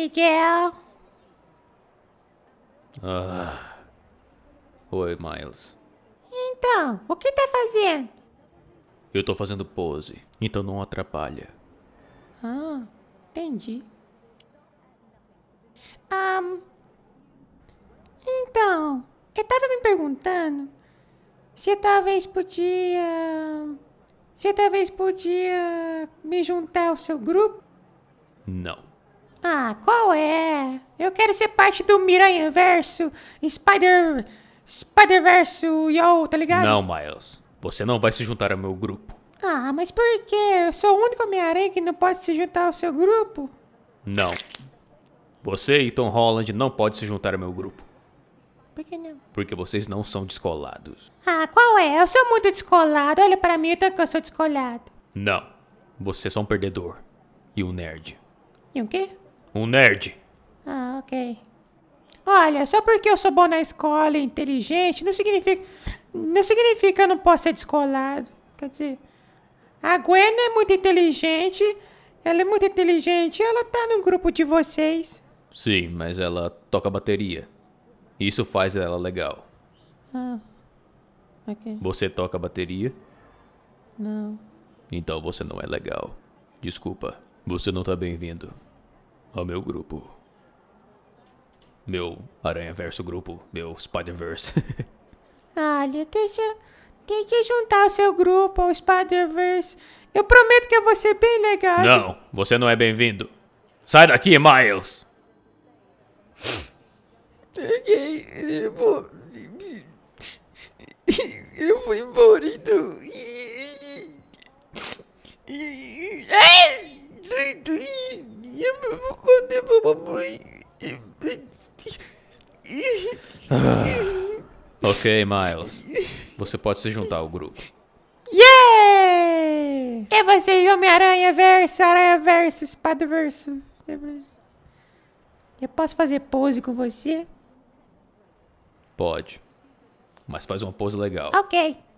Miguel. Ah. Oi, Miles. Então, o que tá fazendo? Eu tô fazendo pose, então não atrapalha. Ah, entendi. Um, então, eu tava me perguntando se talvez podia. Se talvez podia me juntar ao seu grupo? Não. Ah, qual é? Eu quero ser parte do Miranha Verso, Spider. Spider Verso, yo, tá ligado? Não, Miles. Você não vai se juntar ao meu grupo. Ah, mas por quê? Eu sou o único Homem-Aranha que não pode se juntar ao seu grupo? Não. Você e Tom Holland não podem se juntar ao meu grupo. Por que não? Porque vocês não são descolados. Ah, qual é? Eu sou muito descolado. Olha para mim, tanto que eu sou descolado. Não. Você é só um perdedor. E um nerd. E um quê? Um nerd. Ah, ok. Olha, só porque eu sou bom na escola e inteligente, não significa. Não significa que eu não posso ser descolado. Quer dizer, a Gwen é muito inteligente. Ela é muito inteligente. Ela tá no grupo de vocês. Sim, mas ela toca bateria. Isso faz ela legal. Ah. ok. Você toca bateria? Não. Então você não é legal. Desculpa. Você não tá bem-vindo ao meu grupo. Meu Aranha Verso grupo, meu Spider-Verse. Olha, deixa, deixa juntar o seu grupo ao Spider-Verse. Eu prometo que eu vou ser bem legal. Não, você não é bem-vindo. Sai daqui, Miles! Eu vou. Eu vou embora então. Ah, ok, Miles. Você pode se juntar ao grupo. Yeah! É você, Homem-Aranha verso, Aranha verso, Espada verso. Eu posso fazer pose com você? Pode. Mas faz uma pose legal. Ok.